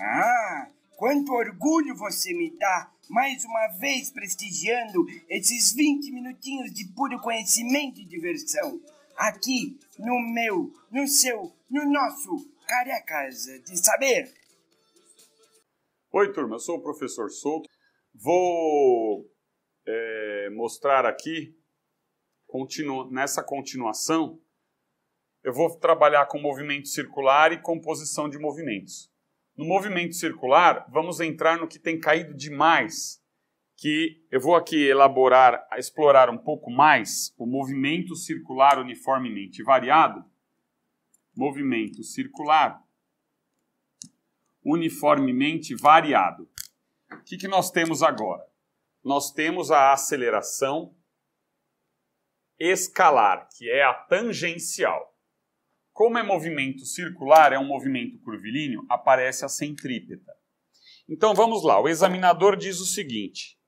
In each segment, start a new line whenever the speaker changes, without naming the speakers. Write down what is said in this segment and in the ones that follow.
Ah, quanto orgulho você me dá, mais uma vez prestigiando esses 20 minutinhos de puro conhecimento e diversão. Aqui, no meu, no seu, no nosso Carecas de Saber. Oi, turma, eu sou o professor Souto. Vou é, mostrar aqui, continu, nessa continuação, eu vou trabalhar com movimento circular e composição de movimentos. No movimento circular, vamos entrar no que tem caído demais, que eu vou aqui elaborar, explorar um pouco mais o movimento circular uniformemente variado. Movimento circular uniformemente variado. O que, que nós temos agora? Nós temos a aceleração escalar, que é a tangencial. Como é movimento circular, é um movimento curvilíneo, aparece a centrípeta. Então vamos lá, o examinador diz o seguinte.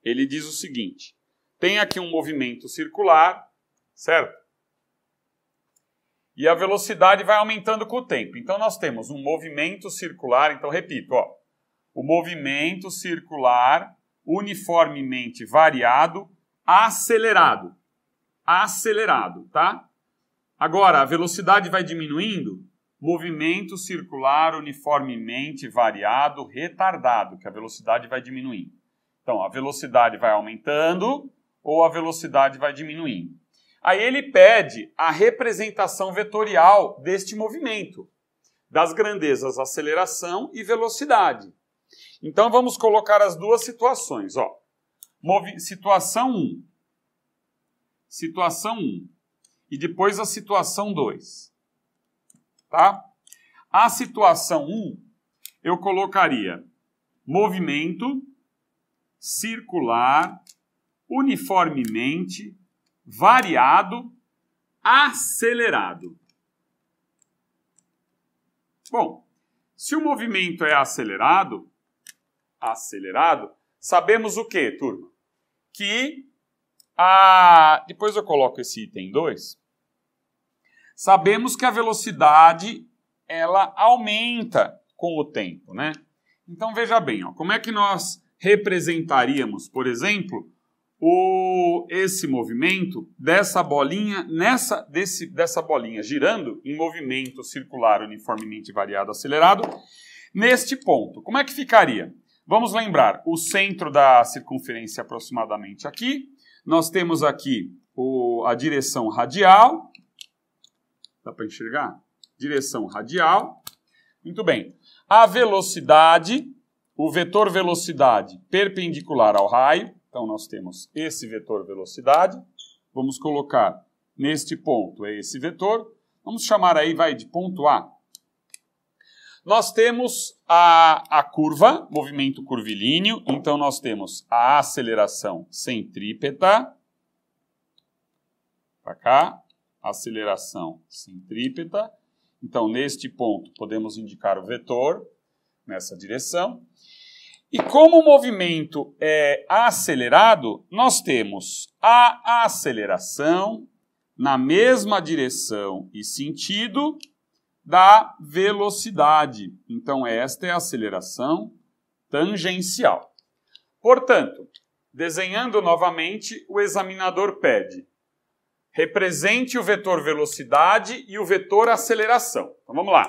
Ele diz o seguinte: tem aqui um movimento circular, certo? E a velocidade vai aumentando com o tempo. Então nós temos um movimento circular, então repito, ó, o movimento circular uniformemente variado, acelerado. Acelerado, tá? Agora, a velocidade vai diminuindo, movimento circular uniformemente variado retardado, que a velocidade vai diminuindo. Então, a velocidade vai aumentando ou a velocidade vai diminuindo. Aí ele pede a representação vetorial deste movimento, das grandezas aceleração e velocidade. Então vamos colocar as duas situações, ó. Movi situação 1. Situação 1 e depois a situação 2. Tá? A situação 1 um, eu colocaria movimento circular uniformemente variado acelerado. Bom, se o movimento é acelerado, acelerado, sabemos o que, turma? Que a depois eu coloco esse item 2 Sabemos que a velocidade ela aumenta com o tempo, né? Então veja bem, ó, como é que nós representaríamos, por exemplo, o, esse movimento dessa bolinha nessa desse, dessa bolinha girando em movimento circular uniformemente variado acelerado neste ponto. Como é que ficaria? Vamos lembrar, o centro da circunferência aproximadamente aqui. Nós temos aqui o, a direção radial Dá para enxergar? Direção radial. Muito bem. A velocidade, o vetor velocidade perpendicular ao raio. Então, nós temos esse vetor velocidade. Vamos colocar neste ponto, é esse vetor. Vamos chamar aí, vai, de ponto A. Nós temos a, a curva, movimento curvilíneo. Então, nós temos a aceleração centrípeta. Para cá aceleração centrípeta. Então, neste ponto, podemos indicar o vetor nessa direção. E como o movimento é acelerado, nós temos a aceleração na mesma direção e sentido da velocidade. Então, esta é a aceleração tangencial. Portanto, desenhando novamente, o examinador pede represente o vetor velocidade e o vetor aceleração. Então vamos lá.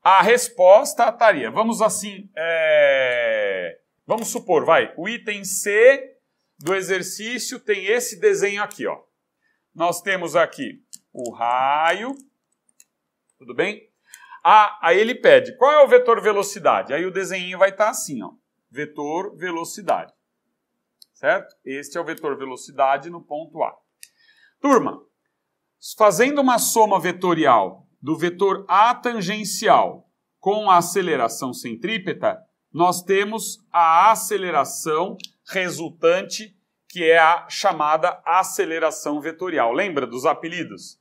A resposta estaria, vamos assim, é... vamos supor, vai, o item C do exercício tem esse desenho aqui, ó. Nós temos aqui o raio, tudo bem? Ah, aí ele pede, qual é o vetor velocidade? Aí o desenho vai estar tá assim, ó, vetor velocidade, certo? Este é o vetor velocidade no ponto A. Turma, fazendo uma soma vetorial do vetor A tangencial com a aceleração centrípeta, nós temos a aceleração resultante, que é a chamada aceleração vetorial. Lembra dos apelidos?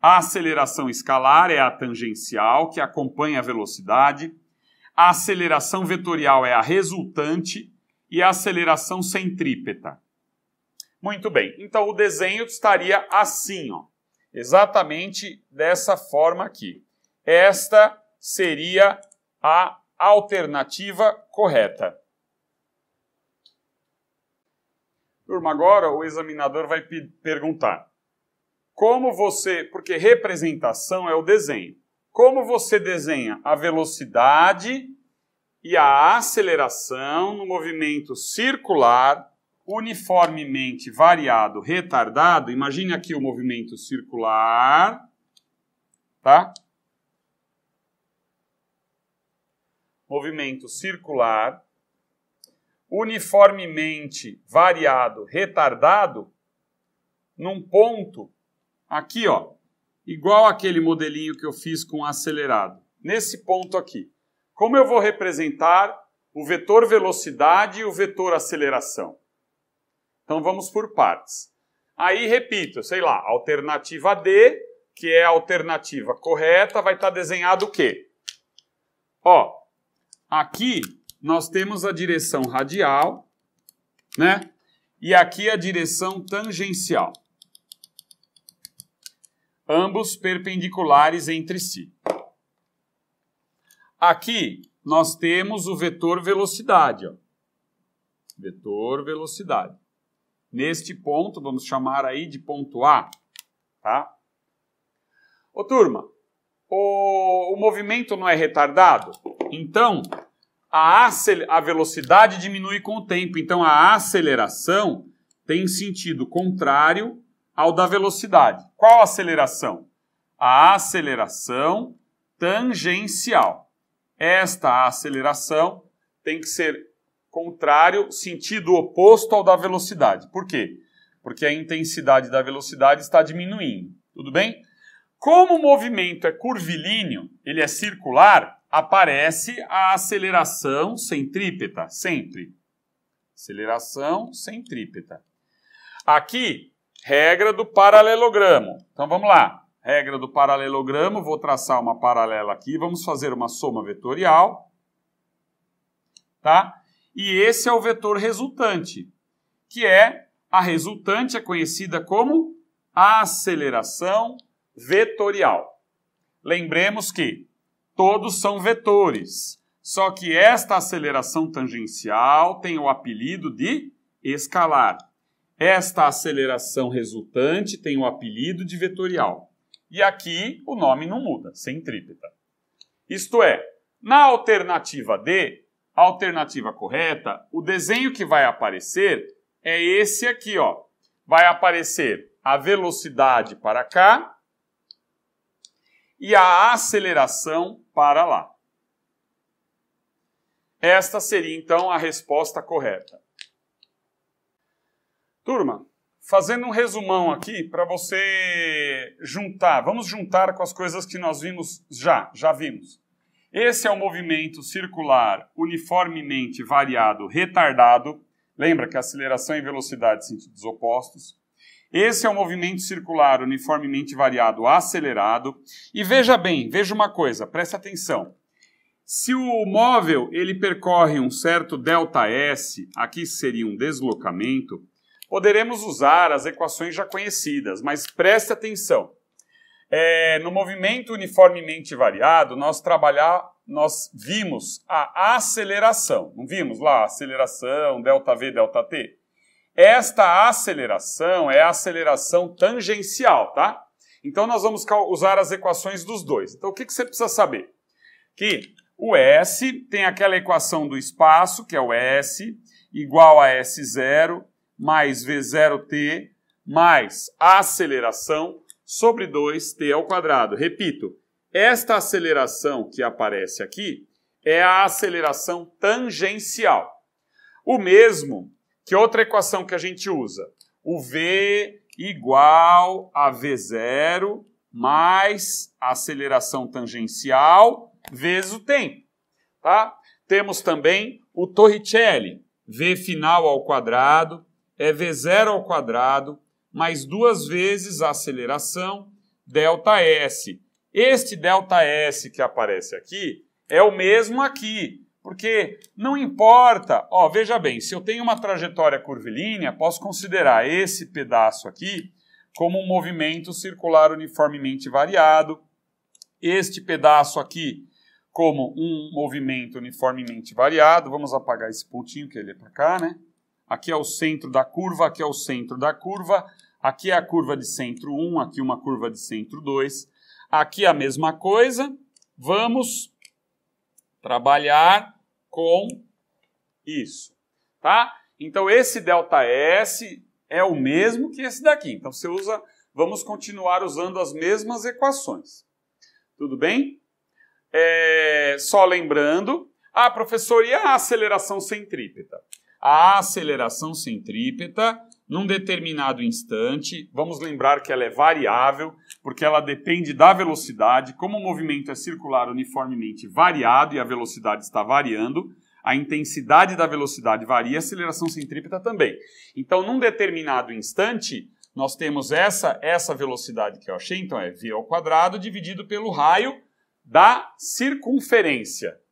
A aceleração escalar é a tangencial, que acompanha a velocidade. A aceleração vetorial é a resultante e a aceleração centrípeta. Muito bem, então o desenho estaria assim, ó, exatamente dessa forma aqui. Esta seria a alternativa correta. Turma, agora o examinador vai perguntar: como você. Porque representação é o desenho. Como você desenha a velocidade e a aceleração no movimento circular uniformemente variado, retardado, imagine aqui o movimento circular, tá? Movimento circular, uniformemente variado, retardado, num ponto aqui, ó, igual aquele modelinho que eu fiz com acelerado. Nesse ponto aqui. Como eu vou representar o vetor velocidade e o vetor aceleração? Então vamos por partes. Aí repito, sei lá, alternativa D, que é a alternativa correta, vai estar tá desenhado o quê? Ó, aqui nós temos a direção radial, né? E aqui a direção tangencial. Ambos perpendiculares entre si. Aqui nós temos o vetor velocidade, ó. Vetor velocidade neste ponto, vamos chamar aí de ponto A, tá? Ô turma, o, o movimento não é retardado? Então, a, a velocidade diminui com o tempo, então a aceleração tem sentido contrário ao da velocidade. Qual aceleração? A aceleração tangencial. Esta aceleração tem que ser contrário, sentido oposto ao da velocidade. Por quê? Porque a intensidade da velocidade está diminuindo. Tudo bem? Como o movimento é curvilíneo, ele é circular, aparece a aceleração centrípeta, sempre. Aceleração centrípeta. Aqui, regra do paralelogramo. Então vamos lá. Regra do paralelogramo, vou traçar uma paralela aqui, vamos fazer uma soma vetorial. Tá? E esse é o vetor resultante, que é a resultante é conhecida como aceleração vetorial. Lembremos que todos são vetores, só que esta aceleração tangencial tem o apelido de escalar. Esta aceleração resultante tem o apelido de vetorial. E aqui o nome não muda, centrípeta. Isto é, na alternativa D, alternativa correta, o desenho que vai aparecer é esse aqui, ó. Vai aparecer a velocidade para cá e a aceleração para lá. Esta seria então a resposta correta. Turma, fazendo um resumão aqui para você juntar, vamos juntar com as coisas que nós vimos já, já vimos. Esse é o movimento circular uniformemente variado retardado. Lembra que aceleração e velocidade são sentidos opostos. Esse é o movimento circular uniformemente variado acelerado. E veja bem, veja uma coisa, preste atenção. Se o móvel ele percorre um certo delta S, aqui seria um deslocamento, poderemos usar as equações já conhecidas, mas preste atenção. É, no movimento uniformemente variado, nós trabalhar, nós vimos a aceleração. Não vimos lá aceleração, delta V, delta T? Esta aceleração é a aceleração tangencial, tá? Então nós vamos usar as equações dos dois. Então o que, que você precisa saber? Que o S tem aquela equação do espaço, que é o S, igual a S0 mais V0T mais aceleração sobre 2t ao quadrado. Repito, esta aceleração que aparece aqui é a aceleração tangencial. O mesmo que outra equação que a gente usa, o v igual a v0 mais a aceleração tangencial vezes o tempo, tá? Temos também o Torricelli, v final ao quadrado é v0 ao quadrado mais duas vezes a aceleração ΔS. Este ΔS que aparece aqui é o mesmo aqui, porque não importa, ó, veja bem, se eu tenho uma trajetória curvilínea, posso considerar esse pedaço aqui como um movimento circular uniformemente variado, este pedaço aqui como um movimento uniformemente variado. Vamos apagar esse pontinho que ele é para cá, né? Aqui é o centro da curva, aqui é o centro da curva. Aqui é a curva de centro 1, aqui uma curva de centro 2. Aqui a mesma coisa. Vamos trabalhar com isso, tá? Então esse delta S é o mesmo que esse daqui. Então você usa, vamos continuar usando as mesmas equações. Tudo bem? É, só lembrando, ah, professor, e a aceleração centrípeta? A aceleração centrípeta num determinado instante. Vamos lembrar que ela é variável, porque ela depende da velocidade. Como o movimento é circular uniformemente variado e a velocidade está variando, a intensidade da velocidade varia, e a aceleração centrípeta também. Então, num determinado instante, nós temos essa essa velocidade que eu achei, então é v ao quadrado dividido pelo raio da circunferência.